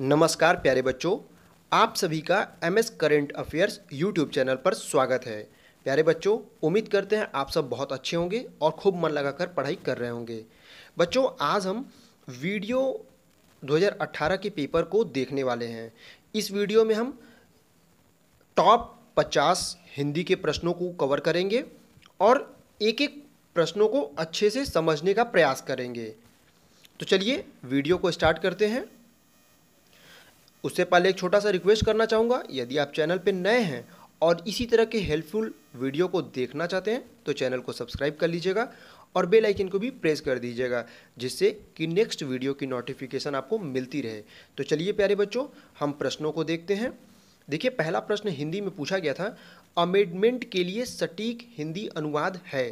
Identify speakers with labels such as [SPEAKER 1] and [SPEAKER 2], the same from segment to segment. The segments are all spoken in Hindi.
[SPEAKER 1] नमस्कार प्यारे बच्चों आप सभी का M S current affairs YouTube channel पर स्वागत है प्यारे बच्चों उम्मीद करते हैं आप सब बहुत अच्छे होंगे और खूब मन लगाकर पढ़ाई कर रहे होंगे बच्चों आज हम वीडियो 2018 के पेपर को देखने वाले हैं इस वीडियो में हम टॉप 50 हिंदी के प्रश्नों को कवर करेंगे और एक एक प्रश्नों को अच्छे से समझने का प्रयास करेंगे तो चलिए वीडियो को स्टार्ट करते हैं उससे पहले एक छोटा सा रिक्वेस्ट करना चाहूँगा यदि आप चैनल पर नए हैं और इसी तरह के हेल्पफुल वीडियो को देखना चाहते हैं तो चैनल को सब्सक्राइब कर लीजिएगा और बेल आइकन को भी प्रेस कर दीजिएगा जिससे कि नेक्स्ट वीडियो की नोटिफिकेशन आपको मिलती रहे तो चलिए प्यारे बच्चों हम प्रश्नों को देखते हैं देखिए पहला प्रश्न हिंदी में पूछा गया था अमेंडमेंट के लिए सटीक हिंदी अनुवाद है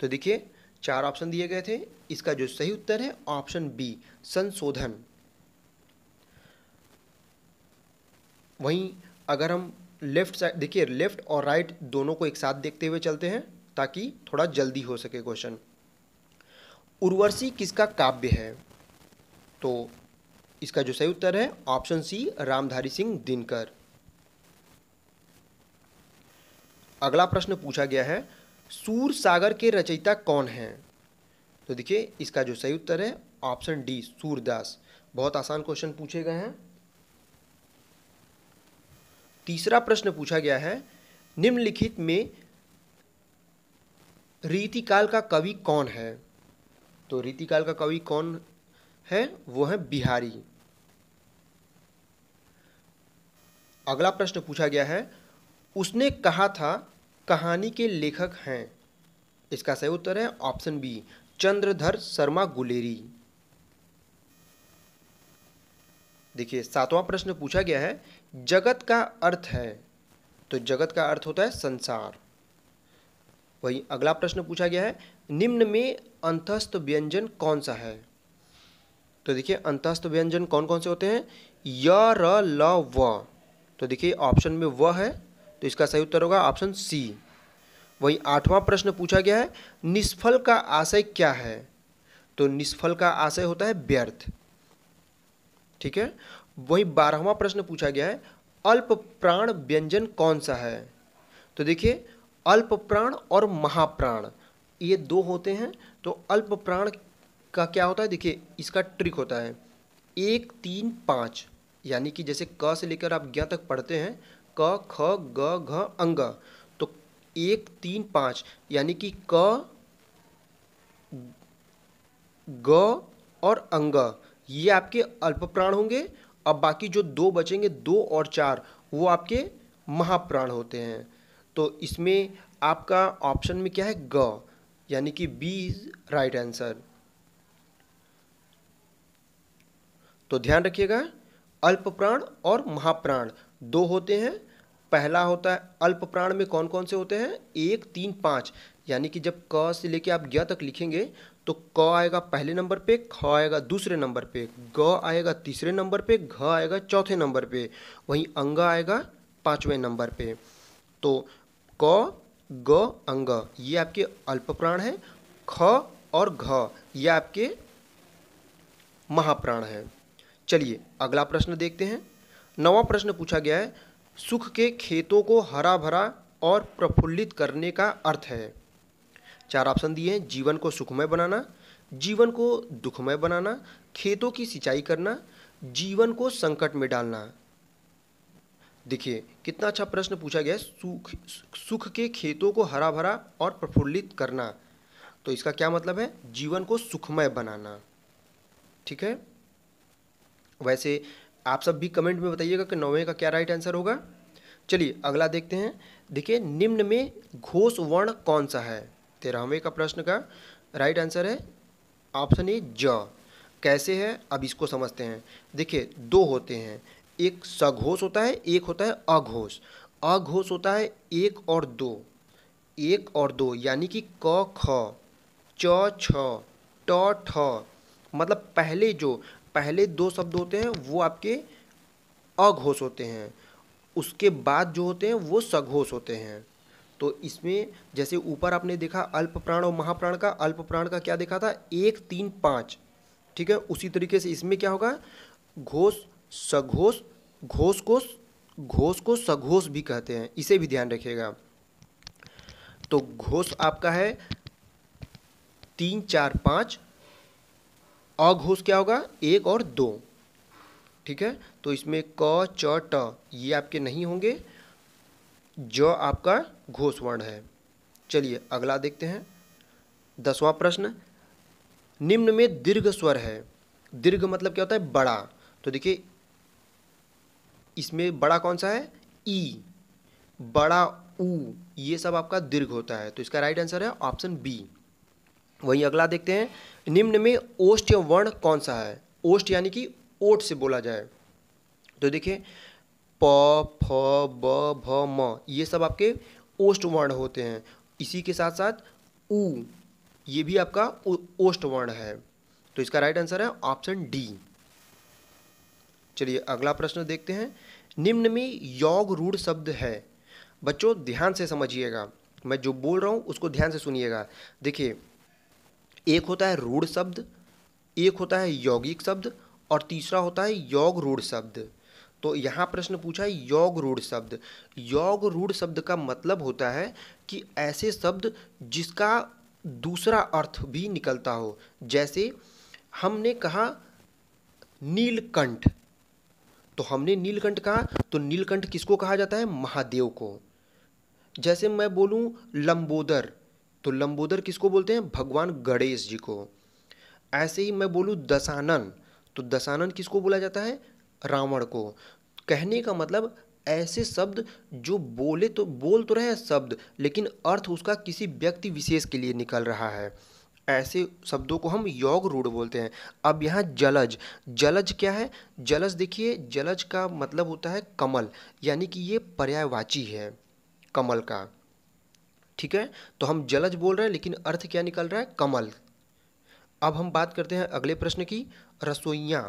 [SPEAKER 1] तो देखिए चार ऑप्शन दिए गए थे इसका जो सही उत्तर है ऑप्शन बी संशोधन वहीं अगर हम लेफ़्ट साइड देखिए लेफ़्ट और राइट दोनों को एक साथ देखते हुए चलते हैं ताकि थोड़ा जल्दी हो सके क्वेश्चन उर्वशी किसका काव्य है तो इसका जो सही उत्तर है ऑप्शन सी रामधारी सिंह दिनकर अगला प्रश्न पूछा गया है सूर सागर के रचयिता कौन हैं तो देखिए इसका जो सही उत्तर है ऑप्शन डी सूरदास बहुत आसान क्वेश्चन पूछे गए हैं तीसरा प्रश्न पूछा गया है निम्नलिखित में रीतिकाल का कवि कौन है तो रीतिकाल का कवि कौन है वो है बिहारी अगला प्रश्न पूछा गया है उसने कहा था कहानी के लेखक हैं इसका सही उत्तर है ऑप्शन बी चंद्रधर शर्मा गुलेरी देखिए सातवां प्रश्न पूछा गया है जगत का अर्थ है तो जगत का अर्थ होता है संसार वही अगला प्रश्न पूछा गया है निम्न में अंतस्थ व्यंजन कौन सा है तो देखिए अंतस्थ व्यंजन कौन कौन से होते हैं य र ल व तो देखिए ऑप्शन में व है तो इसका सही उत्तर होगा ऑप्शन सी वही आठवां प्रश्न पूछा गया है निष्फल का आशय क्या है तो निष्फल का आशय होता है व्यर्थ ठीक है वहीं बारहवा प्रश्न पूछा गया है अल्प प्राण व्यंजन कौन सा है तो देखिए अल्प प्राण और महाप्राण ये दो होते हैं तो अल्प प्राण का क्या होता है देखिए इसका ट्रिक होता है एक तीन पाँच यानी कि जैसे क से लेकर आप ज्ञा तक पढ़ते हैं क ख ग घ अंग तो एक तीन पाँच यानी कि क ग और अंग ये आपके अल्प प्राण होंगे अब बाकी जो दो बचेंगे दो और चार वो आपके महाप्राण होते हैं तो इसमें आपका ऑप्शन में क्या है ग यानी कि बी इज राइट आंसर तो ध्यान रखिएगा अल्प प्राण और महाप्राण दो होते हैं पहला होता है अल्प प्राण में कौन कौन से होते हैं एक तीन पाँच यानी कि जब क से लेके आप ज्ञ तक लिखेंगे तो क आएगा पहले नंबर पे ख आएगा दूसरे नंबर पे ग आएगा तीसरे नंबर पे घ आएगा चौथे नंबर पे वहीं अंग आएगा पाँचवें नंबर पे तो क ग अंग ये आपके अल्प प्राण है ख और घ ये आपके महाप्राण है चलिए अगला प्रश्न देखते हैं नवा प्रश्न पूछा गया है सुख के खेतों को हरा भरा और प्रफुल्लित करने का अर्थ है चार ऑप्शन दिए हैं जीवन को सुखमय बनाना जीवन को दुखमय बनाना खेतों की सिंचाई करना जीवन को संकट में डालना देखिए कितना अच्छा प्रश्न पूछा गया है सुख सुख के खेतों को हरा भरा और प्रफुल्लित करना तो इसका क्या मतलब है जीवन को सुखमय बनाना ठीक है वैसे आप सब भी कमेंट में बताइएगा कि नौवें का क्या राइट आंसर होगा चलिए अगला देखते हैं देखिए निम्न में घोष वर्ण कौन सा है तेरहवें का प्रश्न का राइट आंसर है ऑप्शन ए ज कैसे है अब इसको समझते हैं देखिए दो होते हैं एक सघोष होता है एक होता है अघोष अघोष होता है एक और दो एक और दो यानी कि क ख च छ ट ठ मतलब पहले जो पहले दो शब्द होते हैं वो आपके अघोष होते हैं उसके बाद जो होते हैं वो सघोष होते हैं तो इसमें जैसे ऊपर आपने देखा अल्प प्राण और महाप्राण का अल्प प्राण का क्या देखा था एक तीन पाँच ठीक है उसी तरीके से इसमें क्या होगा घोष सघोष घोष को घोष को सघोष भी कहते हैं इसे भी ध्यान रखिएगा तो घोष आपका है तीन चार पाँच अघोष क्या होगा एक और दो ठीक है तो इसमें क च ट ये आपके नहीं होंगे ज आपका घोष वर्ण है चलिए अगला देखते हैं दसवां प्रश्न निम्न में दीर्घ स्वर है दीर्घ मतलब क्या होता है बड़ा तो देखिए इसमें बड़ा कौन सा है ई बड़ा ऊ ये सब आपका दीर्घ होता है तो इसका राइट आंसर है ऑप्शन बी वहीं अगला देखते हैं निम्न में ओष्ट वर्ण कौन सा है ओष्ट यानी कि ओट से बोला जाए तो देखिए प फ ब भ म ये सब आपके ओष्ट वर्ण होते हैं इसी के साथ साथ ऊ ये भी आपका ओष्ट वर्ण है तो इसका राइट आंसर है ऑप्शन डी चलिए अगला प्रश्न देखते हैं निम्न में योग रूढ़ शब्द है बच्चों ध्यान से समझिएगा मैं जो बोल रहा हूँ उसको ध्यान से सुनिएगा देखिए एक होता है रूढ़ शब्द एक होता है यौगिक शब्द और तीसरा होता है योग रूढ़ शब्द तो यहाँ प्रश्न पूछा है योग रूढ़ शब्द योग रूढ़ शब्द का मतलब होता है कि ऐसे शब्द जिसका दूसरा अर्थ भी निकलता हो जैसे हमने कहा नीलकंठ तो हमने नीलकंठ कहा तो नीलकंठ किसको कहा जाता है महादेव को जैसे मैं बोलूँ लंबोदर तो लंबोदर किसको बोलते हैं भगवान गणेश जी को ऐसे ही मैं बोलूँ दशानन तो दशानन किसको बोला जाता है रावण को कहने का मतलब ऐसे शब्द जो बोले तो बोल तो रहे शब्द लेकिन अर्थ उसका किसी व्यक्ति विशेष के लिए निकल रहा है ऐसे शब्दों को हम योग रूढ़ बोलते हैं अब यहाँ जलज जलज क्या है जलज देखिए जलज का मतलब होता है कमल यानी कि ये पर्यायवाची है कमल का ठीक है तो हम जलज बोल रहे हैं लेकिन अर्थ क्या निकल रहा है कमल अब हम बात करते हैं अगले प्रश्न की रसोइया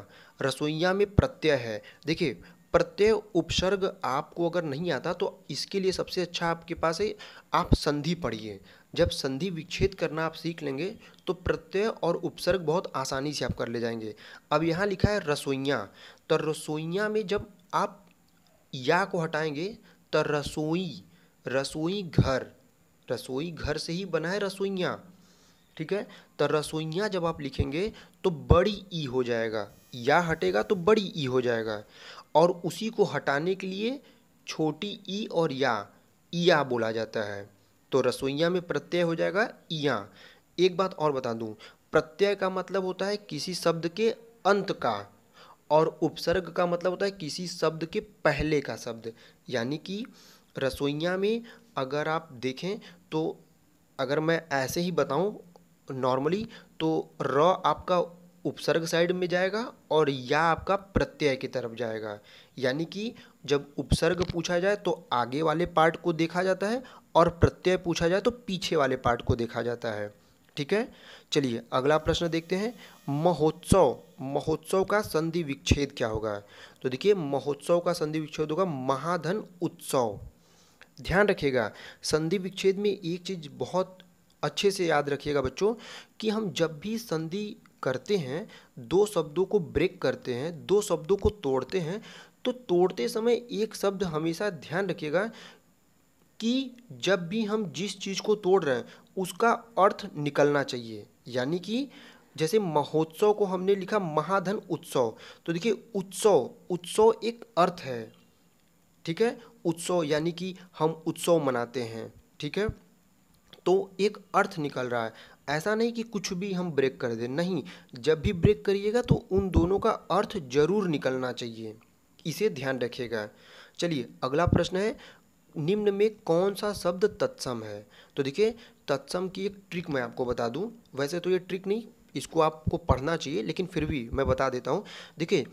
[SPEAKER 1] रसोइया में प्रत्यय है देखिए प्रत्यय उपसर्ग आपको अगर नहीं आता तो इसके लिए सबसे अच्छा आपके पास है आप संधि पढ़िए जब संधि विच्छेद करना आप सीख लेंगे तो प्रत्यय और उपसर्ग बहुत आसानी से आप कर ले जाएंगे अब यहाँ लिखा है रसोइया तो रसोइया में जब आप या को हटाएंगे तो रसोई रसोई घर रसोई घर से ही बना है रसोइयाँ ठीक है तो रसोइयाँ जब आप लिखेंगे तो बड़ी ई हो जाएगा या हटेगा तो बड़ी ई हो जाएगा और उसी को हटाने के लिए छोटी ई और या ईया बोला जाता है तो रसोइया में प्रत्यय हो जाएगा ईया एक बात और बता दूं प्रत्यय का मतलब होता है किसी शब्द के अंत का और उपसर्ग का मतलब होता है किसी शब्द के पहले का शब्द यानी कि रसोइया में अगर आप देखें तो अगर मैं ऐसे ही बताऊं नॉर्मली तो र आपका उपसर्ग साइड में जाएगा और या आपका प्रत्यय की तरफ जाएगा यानी कि जब उपसर्ग पूछा जाए तो आगे वाले पार्ट को देखा जाता है और प्रत्यय पूछा जाए तो पीछे वाले पार्ट को देखा जाता है ठीक है चलिए अगला प्रश्न देखते हैं महोत्सव महोत्सव का संधि विच्छेद क्या होगा तो देखिए महोत्सव का संधि विच्छेद होगा महाधन उत्सव ध्यान रखिएगा संधि विच्छेद में एक चीज़ बहुत अच्छे से याद रखिएगा बच्चों कि हम जब भी संधि करते हैं दो शब्दों को ब्रेक करते हैं दो शब्दों को तोड़ते हैं तो तोड़ते समय एक शब्द हमेशा ध्यान रखिएगा कि जब भी हम जिस चीज़ को तोड़ रहे हैं उसका अर्थ निकलना चाहिए यानी कि जैसे महोत्सव को हमने लिखा महाधन उत्सव तो देखिए उत्सव उत्सव एक अर्थ है ठीक है उत्सव यानी कि हम उत्सव मनाते हैं ठीक है तो एक अर्थ निकल रहा है ऐसा नहीं कि कुछ भी हम ब्रेक कर दें नहीं जब भी ब्रेक करिएगा तो उन दोनों का अर्थ जरूर निकलना चाहिए इसे ध्यान रखिएगा चलिए अगला प्रश्न है निम्न में कौन सा शब्द तत्सम है तो देखिए तत्सम की एक ट्रिक मैं आपको बता दूं वैसे तो ये ट्रिक नहीं इसको आपको पढ़ना चाहिए लेकिन फिर भी मैं बता देता हूँ देखिए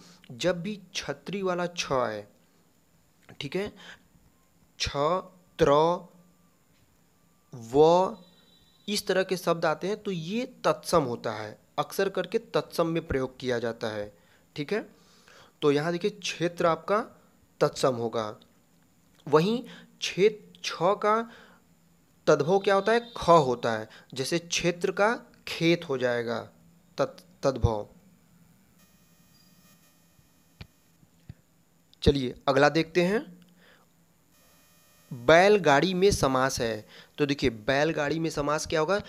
[SPEAKER 1] जब भी छतरी वाला छ है ठीक है छ त्र व इस तरह के शब्द आते हैं तो ये तत्सम होता है अक्सर करके तत्सम में प्रयोग किया जाता है ठीक है तो यहाँ देखिए क्षेत्र आपका तत्सम होगा वहीं क्षेत्र छ का तद्भव क्या होता है ख होता है जैसे क्षेत्र का खेत हो जाएगा तत् तद्भव चलिए अगला देखते हैं बैलगाड़ी में समास है तो देखिए बैलगाड़ी में समास क्या होगा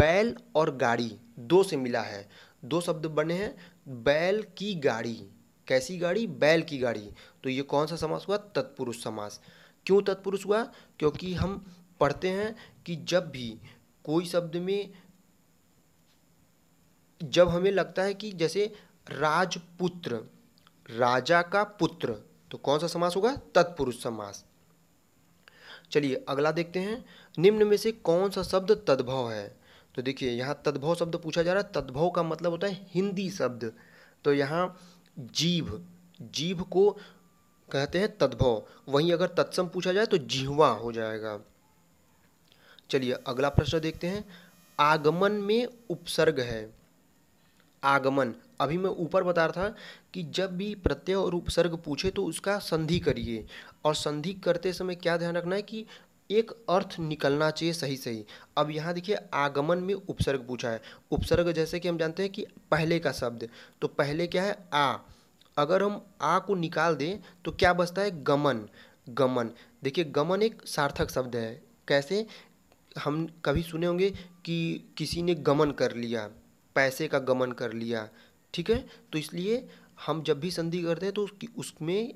[SPEAKER 1] बैल और गाड़ी दो से मिला है दो शब्द बने हैं बैल की गाड़ी कैसी गाड़ी बैल की गाड़ी तो ये कौन सा समास हुआ तत्पुरुष समास क्यों तत्पुरुष हुआ क्योंकि हम पढ़ते हैं कि जब भी कोई शब्द में जब हमें लगता है कि जैसे राजपुत्र राजा का पुत्र तो कौन सा समास होगा तत्पुरुष समास चलिए अगला देखते हैं निम्न में से कौन सा शब्द तद्भव है तो देखिए यहाँ तद्भव शब्द पूछा जा रहा है तद्भव का मतलब होता है हिंदी शब्द तो यहाँ जीव जीव को कहते हैं तद्भव वहीं अगर तत्सम पूछा जाए तो जिहवा हो जाएगा चलिए अगला प्रश्न देखते हैं आगमन में उपसर्ग है आगमन अभी मैं ऊपर बता रहा था कि जब भी प्रत्यय और उपसर्ग पूछे तो उसका संधि करिए और संधि करते समय क्या ध्यान रखना है कि एक अर्थ निकलना चाहिए सही सही अब यहाँ देखिए आगमन में उपसर्ग पूछा है उपसर्ग जैसे कि हम जानते हैं कि पहले का शब्द तो पहले क्या है आ अगर हम आ को निकाल दें तो क्या बचता है गमन गमन देखिए गमन एक सार्थक शब्द है कैसे हम कभी सुने होंगे कि किसी ने गमन कर लिया पैसे का गमन कर लिया ठीक है तो इसलिए हम जब भी संधि करते हैं तो उसकी उसमें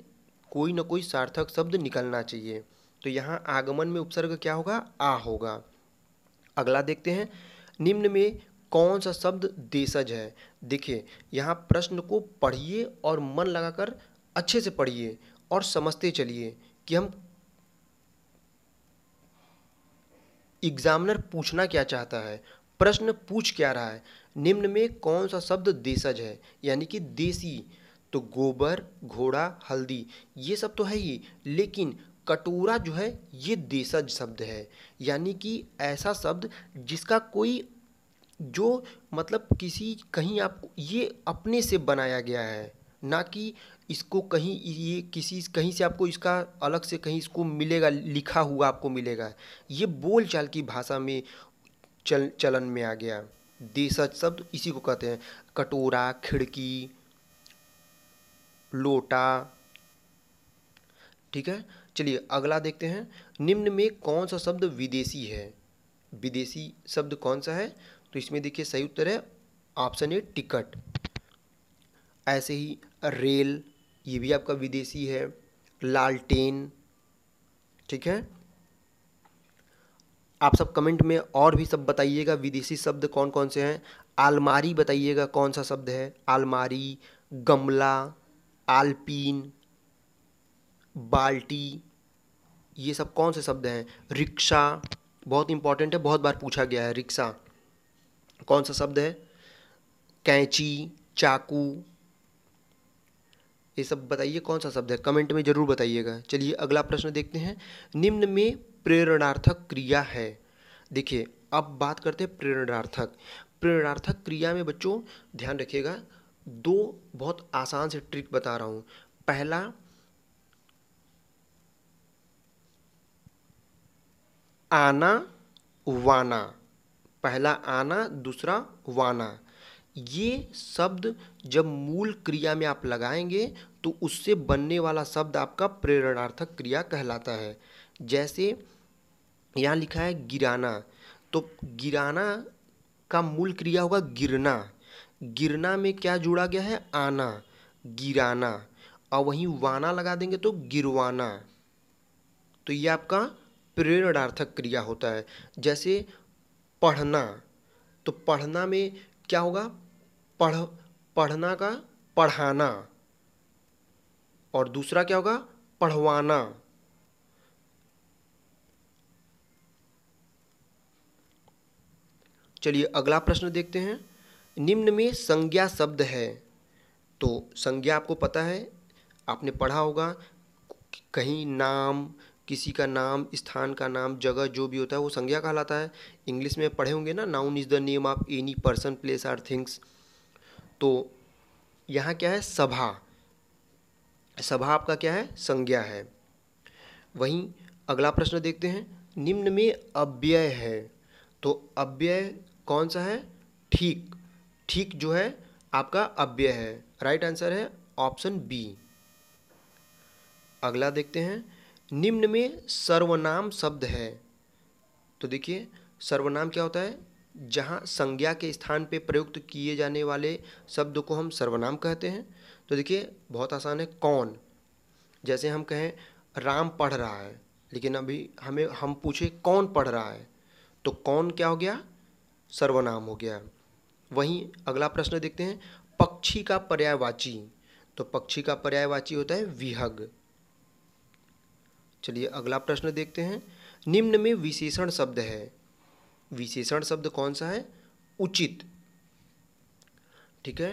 [SPEAKER 1] कोई ना कोई सार्थक शब्द निकलना चाहिए तो यहाँ आगमन में उपसर्ग क्या होगा आ होगा अगला देखते हैं निम्न में कौन सा शब्द देशज है देखिए यहाँ प्रश्न को पढ़िए और मन लगाकर अच्छे से पढ़िए और समझते चलिए कि हम एग्जामिनर पूछना क्या चाहता है प्रश्न पूछ क्या रहा है निम्न में कौन सा शब्द देशज है यानी कि देसी तो गोबर घोड़ा हल्दी ये सब तो है ही लेकिन कटोरा जो है ये देशज शब्द है यानी कि ऐसा शब्द जिसका कोई जो मतलब किसी कहीं आपको ये अपने से बनाया गया है ना कि इसको कहीं ये किसी कहीं से आपको इसका अलग से कहीं इसको मिलेगा लिखा हुआ आपको मिलेगा ये बोलचाल की भाषा में चल चलन में आ गया देशज शब्द इसी को कहते हैं कटोरा खिड़की लोटा ठीक है चलिए अगला देखते हैं निम्न में कौन सा शब्द विदेशी है विदेशी शब्द कौन सा है तो इसमें देखिए सही उत्तर है ऑप्शन ए टिकट ऐसे ही रेल ये भी आपका विदेशी है लालटेन ठीक है आप सब कमेंट में और भी सब बताइएगा विदेशी शब्द कौन कौन से हैं आलमारी बताइएगा कौन सा शब्द है आलमारी गमला आलपीन बाल्टी ये सब कौन से शब्द हैं रिक्शा बहुत इंपॉर्टेंट है बहुत बार पूछा गया है रिक्शा कौन सा शब्द है कैंची चाकू ये सब बताइए कौन सा शब्द है कमेंट में ज़रूर बताइएगा चलिए अगला प्रश्न देखते हैं निम्न में प्रेरणार्थक क्रिया है देखिए अब बात करते हैं प्रेरणार्थक प्रेरणार्थक क्रिया में बच्चों ध्यान रखिएगा दो बहुत आसान से ट्रिक बता रहा हूँ पहला आना वाना पहला आना दूसरा वाना ये शब्द जब मूल क्रिया में आप लगाएंगे तो उससे बनने वाला शब्द आपका प्रेरणार्थक क्रिया कहलाता है जैसे यहाँ लिखा है गिराना तो गिराना का मूल क्रिया होगा गिरना गिरना में क्या जोड़ा गया है आना गिराना और वहीं वाना लगा देंगे तो गिरवाना तो ये आपका प्रेरणार्थक क्रिया होता है जैसे पढ़ना तो पढ़ना में क्या होगा पढ़ पढ़ना का पढ़ाना और दूसरा क्या होगा पढ़वाना चलिए अगला प्रश्न देखते हैं निम्न में संज्ञा शब्द है तो संज्ञा आपको पता है आपने पढ़ा होगा कहीं नाम किसी का नाम स्थान का नाम जगह जो भी होता है वो संज्ञा कहलाता है इंग्लिश में पढ़े होंगे ना noun is the name of any person place or things तो यहाँ क्या है सभा सभा आपका क्या है संज्ञा है वहीं अगला प्रश्न देखते हैं निम्न में अव्यय है तो अव्यय कौन सा है ठीक ठीक जो है आपका अव्यय है राइट आंसर है ऑप्शन बी अगला देखते हैं निम्न में सर्वनाम शब्द है तो देखिए सर्वनाम क्या होता है जहाँ संज्ञा के स्थान पे प्रयुक्त किए जाने वाले शब्द को हम सर्वनाम कहते हैं तो देखिए बहुत आसान है कौन जैसे हम कहें राम पढ़ रहा है लेकिन अभी हमें हम पूछे कौन पढ़ रहा है तो कौन क्या हो गया सर्वनाम हो गया वहीं अगला प्रश्न देखते हैं पक्षी का पर्यायवाची तो पक्षी का पर्यायवाची होता है विहग चलिए अगला प्रश्न देखते हैं निम्न में विशेषण शब्द है विशेषण शब्द कौन सा है उचित ठीक है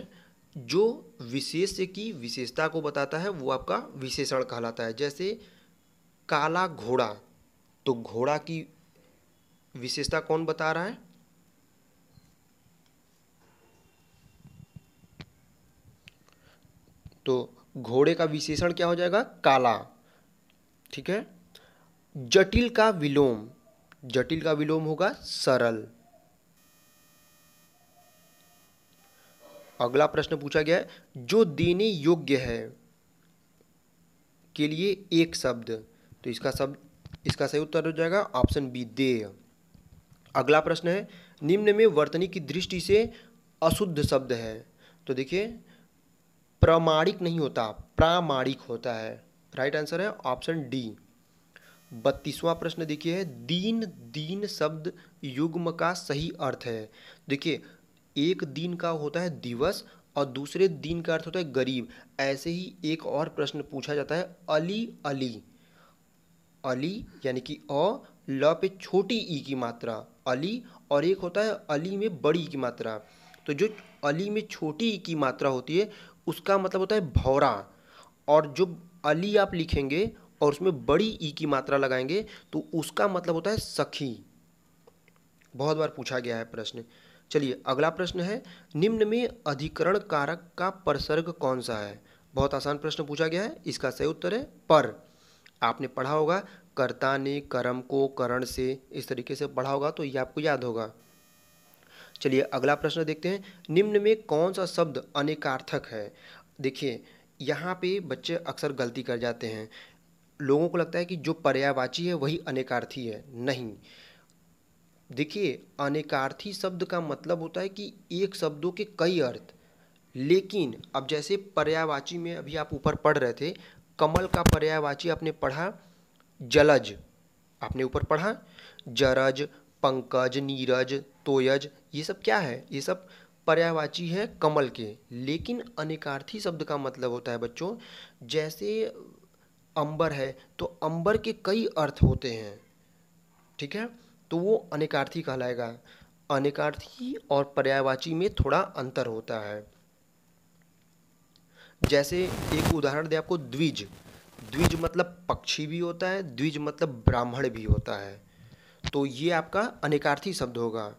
[SPEAKER 1] जो विशेष की विशेषता को बताता है वो आपका विशेषण कहलाता है जैसे काला घोड़ा तो घोड़ा की विशेषता कौन बता रहा है तो घोड़े का विशेषण क्या हो जाएगा काला ठीक है जटिल का विलोम जटिल का विलोम होगा सरल अगला प्रश्न पूछा गया है जो देने योग्य है के लिए एक शब्द तो इसका शब्द इसका सही उत्तर हो जाएगा ऑप्शन बी देय अगला प्रश्न है निम्न में वर्तनी की दृष्टि से अशुद्ध शब्द है तो देखिए प्रमाणिक नहीं होता प्रामाणिक होता है राइट आंसर है ऑप्शन डी बत्तीसवां प्रश्न देखिए है दीन दीन शब्द युग्म का सही अर्थ है देखिए एक दिन का होता है दिवस और दूसरे दिन का अर्थ होता है गरीब ऐसे ही एक और प्रश्न पूछा जाता है अली अली अली यानी कि अ ल पे छोटी ई की मात्रा अली और एक होता है अली में बड़ी की मात्रा तो जो अली में छोटी ई की मात्रा होती है उसका मतलब होता है भौरा और जो अली आप लिखेंगे और उसमें बड़ी ई की मात्रा लगाएंगे तो उसका मतलब होता है सखी बहुत बार पूछा गया है प्रश्न चलिए अगला प्रश्न है निम्न में अधिकरण कारक का परसर्ग कौन सा है बहुत आसान प्रश्न पूछा गया है इसका सही उत्तर है पर आपने पढ़ा होगा कर्ता ने कर्म को करण से इस तरीके से पढ़ा होगा तो ये आपको याद होगा चलिए अगला प्रश्न देखते हैं निम्न में कौन सा शब्द अनेकार्थक है देखिए यहाँ पे बच्चे अक्सर गलती कर जाते हैं लोगों को लगता है कि जो पर्यावाची है वही अनेकार्थी है नहीं देखिए अनेकार्थी शब्द का मतलब होता है कि एक शब्दों के कई अर्थ लेकिन अब जैसे पर्यावाची में अभी आप ऊपर पढ़ रहे थे कमल का पर्यावाची आपने पढ़ा जलज आपने ऊपर पढ़ा जरज पंकज नीरज तोयज ये सब क्या है ये सब पर्यावाची है कमल के लेकिन अनेकार्थी शब्द का मतलब होता है बच्चों जैसे अंबर है तो अंबर के कई अर्थ होते हैं ठीक है तो वो अनेकार्थी कहलाएगा अनेकार्थी और पर्यायवाची में थोड़ा अंतर होता है जैसे एक उदाहरण दे आपको द्विज द्विज मतलब पक्षी भी होता है द्विज मतलब ब्राह्मण भी होता है तो ये आपका अनेकार्थी शब्द होगा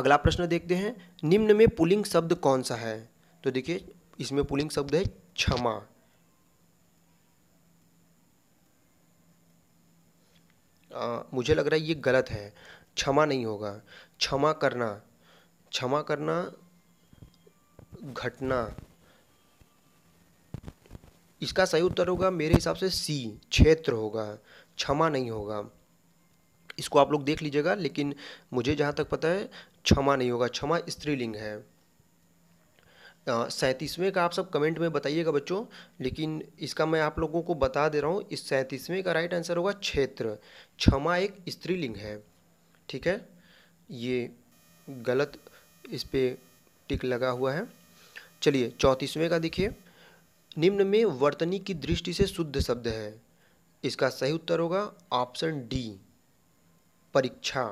[SPEAKER 1] अगला प्रश्न देखते हैं निम्न में पुलिंग शब्द कौन सा है तो देखिए इसमें पुलिंग शब्द है क्षमा मुझे लग रहा है ये गलत है क्षमा नहीं होगा क्षमा करना क्षमा करना घटना इसका सही उत्तर होगा मेरे हिसाब से सी क्षेत्र होगा क्षमा नहीं होगा इसको आप लोग देख लीजिएगा लेकिन मुझे जहाँ तक पता है क्षमा नहीं होगा क्षमा स्त्रीलिंग है सैंतीसवें का आप सब कमेंट में बताइएगा बच्चों लेकिन इसका मैं आप लोगों को बता दे रहा हूँ इस सैंतीसवें का राइट आंसर होगा क्षेत्र क्षमा एक स्त्रीलिंग है ठीक है ये गलत इस पर टिक लगा हुआ है चलिए चौंतीसवें का देखिए निम्न में वर्तनी की दृष्टि से शुद्ध शब्द है इसका सही उत्तर होगा ऑप्शन डी परीक्षा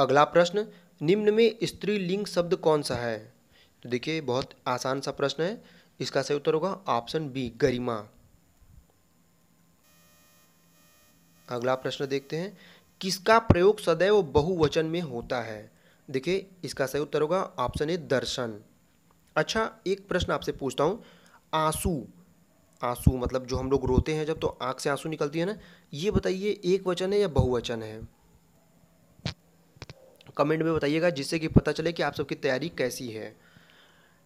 [SPEAKER 1] अगला प्रश्न निम्न में स्त्रीलिंग शब्द कौन सा है तो देखिए बहुत आसान सा प्रश्न है इसका सही उत्तर होगा ऑप्शन बी गरिमा अगला प्रश्न देखते हैं किसका प्रयोग सदैव बहुवचन में होता है देखिए इसका सही उत्तर होगा ऑप्शन ए दर्शन अच्छा एक प्रश्न आपसे पूछता हूँ आंसू आंसू मतलब जो हम लोग रोते हैं जब तो आँख से आंसू निकलती है ना ये बताइए एक वचन है या बहुवचन है कमेंट में बताइएगा जिससे कि पता चले कि आप सबकी तैयारी कैसी है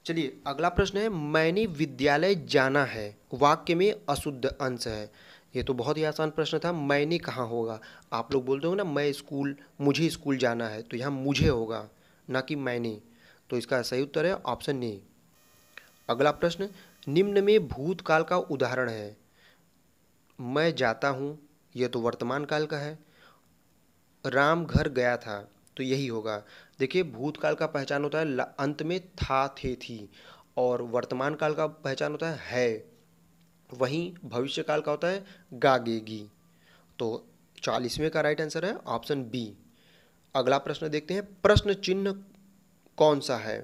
[SPEAKER 1] चलिए अगला प्रश्न है मैंने विद्यालय जाना है वाक्य में अशुद्ध अंश है ये तो बहुत ही आसान प्रश्न था मैंने कहाँ होगा आप लोग बोलते हो ना मैं स्कूल मुझे स्कूल जाना है तो यहाँ मुझे होगा ना कि मैंने तो इसका सही उत्तर है ऑप्शन ए अगला प्रश्न निम्न में भूतकाल का उदाहरण है मैं जाता हूँ यह तो वर्तमान काल का है राम घर गया था तो यही होगा देखिए भूतकाल का पहचान होता है अंत में था थे थी और वर्तमान काल का पहचान होता है है वहीं भविष्य काल का होता है गागेगी तो चालीसवें का राइट आंसर है ऑप्शन बी अगला प्रश्न देखते हैं प्रश्न चिन्ह कौन सा है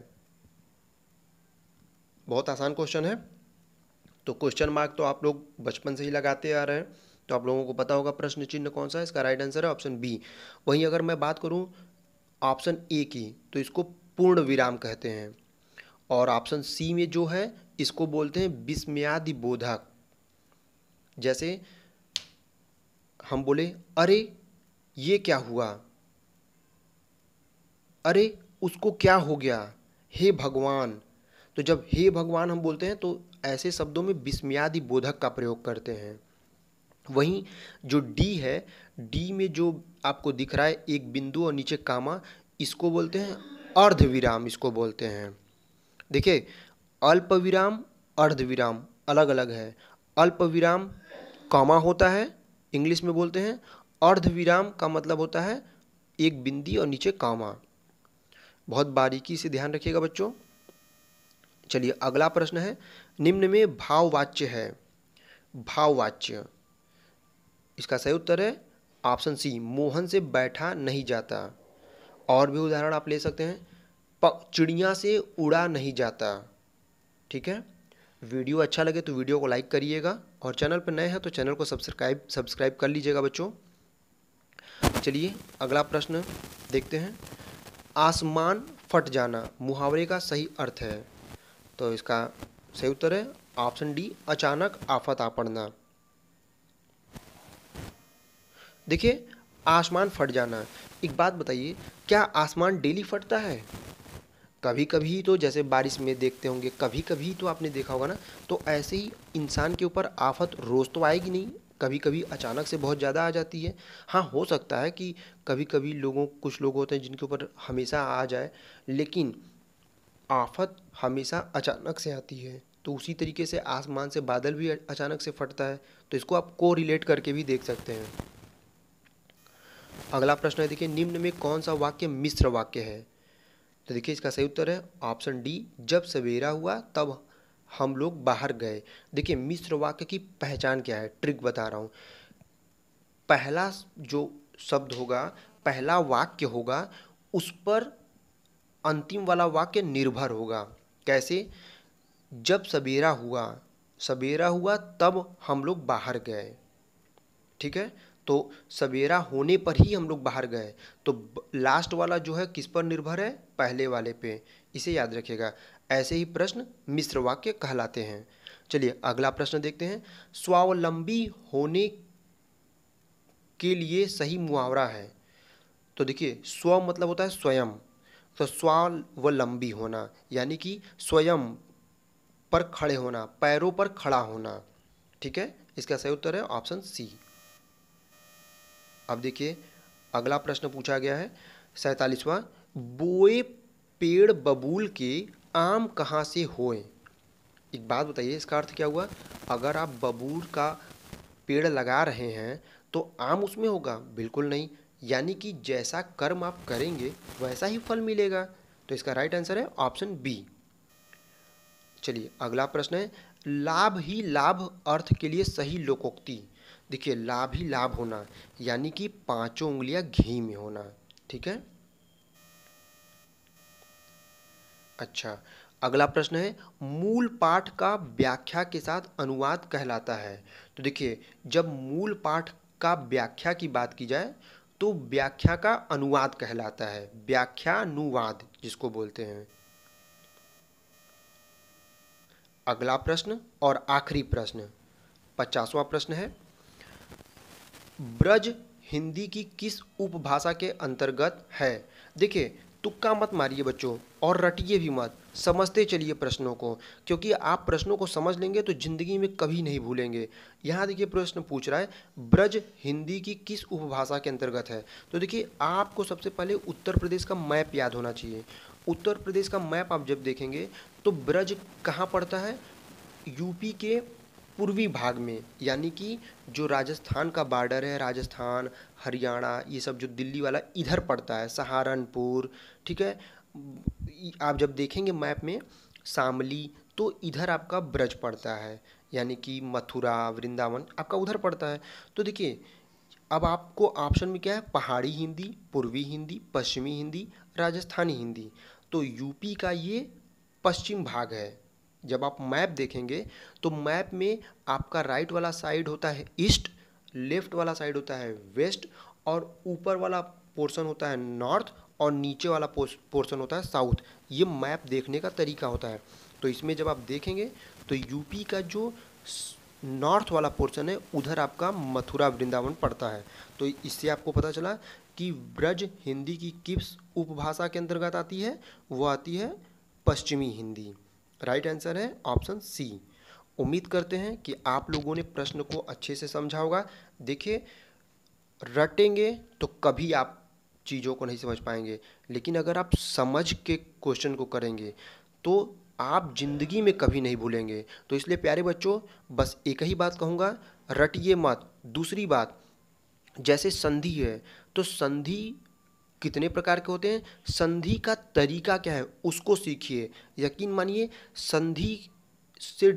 [SPEAKER 1] बहुत आसान क्वेश्चन है तो क्वेश्चन मार्क तो आप लोग बचपन से ही लगाते आ रहे हैं तो आप लोगों को पता होगा प्रश्न चिन्ह कौन सा है इसका राइट आंसर है ऑप्शन बी वहीं अगर मैं बात करूं ऑप्शन ए की तो इसको पूर्ण विराम कहते हैं और ऑप्शन सी में जो है इसको बोलते हैं विस्मयादि बोधक जैसे हम बोले अरे ये क्या हुआ अरे उसको क्या हो गया हे भगवान तो जब हे भगवान हम बोलते हैं तो ऐसे शब्दों में विस्मयादि बोधक का प्रयोग करते हैं वहीं जो डी है डी में जो आपको दिख रहा है एक बिंदु और नीचे कामा इसको बोलते हैं अर्धविराम इसको बोलते हैं देखिए अल्पविराम अर्धविराम अलग अलग है अल्पविराम कामा होता है इंग्लिश में बोलते हैं अर्धविराम का मतलब होता है एक बिंदी और नीचे कामा बहुत बारीकी से ध्यान रखिएगा बच्चों चलिए अगला प्रश्न है निम्न में भाववाच्य है भाववाच्य इसका सही उत्तर है ऑप्शन सी मोहन से बैठा नहीं जाता और भी उदाहरण आप ले सकते हैं चिड़िया से उड़ा नहीं जाता ठीक है वीडियो अच्छा लगे तो वीडियो को लाइक करिएगा और चैनल पर नए हैं तो चैनल को सब्सक्राइब सब्सक्राइब कर लीजिएगा बच्चों चलिए अगला प्रश्न देखते हैं आसमान फट जाना मुहावरे का सही अर्थ है तो इसका सही उत्तर है ऑप्शन डी अचानक आफत आ पड़ना देखिए आसमान फट जाना एक बात बताइए क्या आसमान डेली फटता है कभी कभी तो जैसे बारिश में देखते होंगे कभी कभी तो आपने देखा होगा ना तो ऐसे ही इंसान के ऊपर आफत रोज़ तो आएगी नहीं कभी कभी अचानक से बहुत ज़्यादा आ जाती है हाँ हो सकता है कि कभी कभी लोगों कुछ लोग होते हैं जिनके ऊपर हमेशा आ जाए लेकिन आफत हमेशा अचानक से आती है तो उसी तरीके से आसमान से बादल भी अचानक से फटता है तो इसको आप को रिलेट करके भी देख सकते हैं अगला प्रश्न है देखिए निम्न में कौन सा वाक्य मिश्र वाक्य है तो देखिए इसका सही उत्तर है ऑप्शन डी जब सवेरा हुआ तब हम लोग बाहर गए देखिए मिश्र वाक्य की पहचान क्या है ट्रिक बता रहा हूँ पहला जो शब्द होगा पहला वाक्य होगा उस पर अंतिम वाला वाक्य निर्भर होगा कैसे जब सवेरा हुआ सवेरा हुआ तब हम लोग बाहर गए ठीक है तो सवेरा होने पर ही हम लोग बाहर गए तो लास्ट वाला जो है किस पर निर्भर है पहले वाले पे इसे याद रखिएगा ऐसे ही प्रश्न मिश्र वाक्य कहलाते हैं चलिए अगला प्रश्न देखते हैं स्वावलंबी होने के लिए सही मुहावरा है तो देखिए स्व मतलब होता है स्वयं तो स्वावलंबी होना यानी कि स्वयं पर खड़े होना पैरों पर खड़ा होना ठीक है इसका सही उत्तर है ऑप्शन सी अब देखिए अगला प्रश्न पूछा गया है सैतालीसवां बोए पेड़ बबूल के आम कहाँ से होए एक बात बताइए इसका अर्थ क्या हुआ अगर आप बबूल का पेड़ लगा रहे हैं तो आम उसमें होगा बिल्कुल नहीं यानी कि जैसा कर्म आप करेंगे वैसा ही फल मिलेगा तो इसका राइट आंसर है ऑप्शन बी चलिए अगला प्रश्न है लाभ ही लाभ अर्थ के लिए सही लोकोक्ति देखिए लाभ ही लाभ होना यानी कि पांचों उंगलियां घी में होना ठीक है अच्छा अगला प्रश्न है मूल पाठ का व्याख्या के साथ अनुवाद कहलाता है तो देखिए जब मूल पाठ का व्याख्या की बात की जाए तो व्याख्या का अनुवाद कहलाता है व्याख्यानुवाद जिसको बोलते हैं अगला प्रश्न और आखिरी प्रश्न पचासवां प्रश्न है ब्रज हिंदी की किस उपभाषा के अंतर्गत है देखिए तुक्का मत मारिए बच्चों और रटिए भी मत समझते चलिए प्रश्नों को क्योंकि आप प्रश्नों को समझ लेंगे तो ज़िंदगी में कभी नहीं भूलेंगे यहाँ देखिए प्रश्न पूछ रहा है ब्रज हिंदी की किस उपभाषा के अंतर्गत है तो देखिए आपको सबसे पहले उत्तर प्रदेश का मैप याद होना चाहिए उत्तर प्रदेश का मैप आप जब देखेंगे तो ब्रज कहाँ पड़ता है यूपी के पूर्वी भाग में यानी कि जो राजस्थान का बॉर्डर है राजस्थान हरियाणा ये सब जो दिल्ली वाला इधर पड़ता है सहारनपुर ठीक है आप जब देखेंगे मैप में शामली तो इधर आपका ब्रज पड़ता है यानी कि मथुरा वृंदावन आपका उधर पड़ता है तो देखिए अब आपको ऑप्शन में क्या है पहाड़ी हिंदी पूर्वी हिंदी पश्चिमी हिंदी राजस्थानी हिंदी तो यूपी का ये पश्चिम भाग है जब आप मैप देखेंगे तो मैप में आपका राइट वाला साइड होता है ईस्ट लेफ्ट वाला साइड होता है वेस्ट और ऊपर वाला पोर्शन होता है नॉर्थ और नीचे वाला पोर्शन होता है साउथ ये मैप देखने का तरीका होता है तो इसमें जब आप देखेंगे तो यूपी का जो नॉर्थ वाला पोर्शन है उधर आपका मथुरा वृंदावन पड़ता है तो इससे आपको पता चला कि ब्रज हिंदी की किप्स उपभाषा के अंतर्गत आती है वह आती है पश्चिमी हिंदी राइट आंसर है ऑप्शन सी उम्मीद करते हैं कि आप लोगों ने प्रश्न को अच्छे से समझा होगा देखिए रटेंगे तो कभी आप चीज़ों को नहीं समझ पाएंगे लेकिन अगर आप समझ के क्वेश्चन को करेंगे तो आप ज़िंदगी में कभी नहीं भूलेंगे तो इसलिए प्यारे बच्चों बस एक ही बात कहूँगा रटिए मत दूसरी बात जैसे संधि है तो संधि कितने प्रकार के होते हैं संधि का तरीका क्या है उसको सीखिए यकीन मानिए संधि से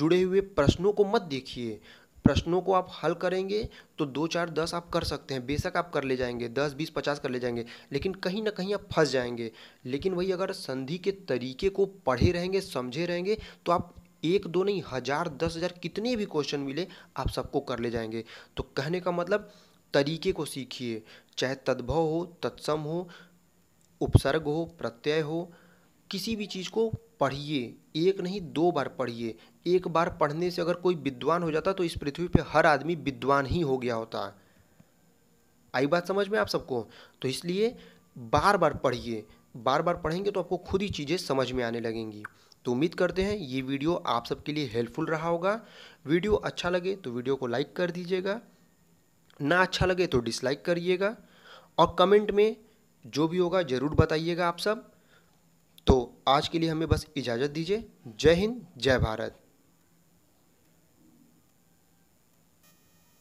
[SPEAKER 1] जुड़े हुए प्रश्नों को मत देखिए प्रश्नों को आप हल करेंगे तो दो चार दस आप कर सकते हैं बेशक आप कर ले जाएंगे दस बीस पचास कर ले जाएंगे लेकिन कहीं ना कहीं आप फंस जाएंगे लेकिन वही अगर संधि के तरीके को पढ़े रहेंगे समझे रहेंगे तो आप एक दो नहीं हज़ार दस हज़ार कितने भी क्वेश्चन मिले आप सबको कर ले जाएंगे तो कहने का मतलब तरीके को सीखिए चाहे तद्भव हो तत्सम हो उपसर्ग हो प्रत्यय हो किसी भी चीज़ को पढ़िए एक नहीं दो बार पढ़िए एक बार पढ़ने से अगर कोई विद्वान हो जाता तो इस पृथ्वी पे हर आदमी विद्वान ही हो गया होता आई बात समझ में आप सबको तो इसलिए बार बार पढ़िए बार बार पढ़ेंगे तो आपको खुद ही चीज़ें समझ में आने लगेंगी तो उम्मीद करते हैं ये वीडियो आप सबके लिए हेल्पफुल रहा होगा वीडियो अच्छा लगे तो वीडियो को लाइक कर दीजिएगा ना अच्छा लगे तो डिसलाइक करिएगा और कमेंट में जो भी होगा ज़रूर बताइएगा आप सब तो आज के लिए हमें बस इजाज़त दीजिए जय हिंद जय भारत